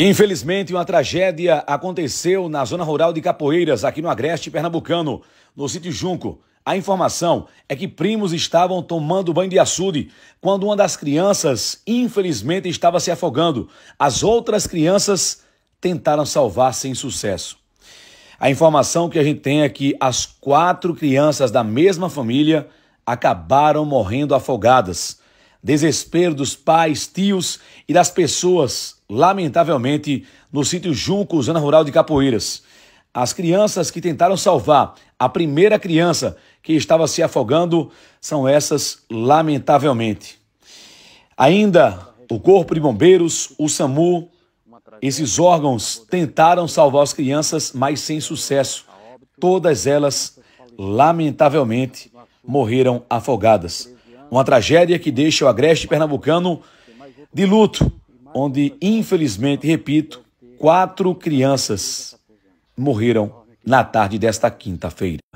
Infelizmente, uma tragédia aconteceu na zona rural de Capoeiras, aqui no Agreste Pernambucano, no sítio Junco. A informação é que primos estavam tomando banho de açude quando uma das crianças, infelizmente, estava se afogando. As outras crianças tentaram salvar sem sucesso. A informação que a gente tem é que as quatro crianças da mesma família acabaram morrendo afogadas desespero dos pais, tios e das pessoas, lamentavelmente, no sítio Junco, zona rural de Capoeiras. As crianças que tentaram salvar a primeira criança que estava se afogando são essas, lamentavelmente. Ainda o Corpo de Bombeiros, o SAMU, esses órgãos tentaram salvar as crianças, mas sem sucesso. Todas elas, lamentavelmente, morreram afogadas. Uma tragédia que deixa o agreste pernambucano de luto, onde, infelizmente, repito, quatro crianças morreram na tarde desta quinta-feira.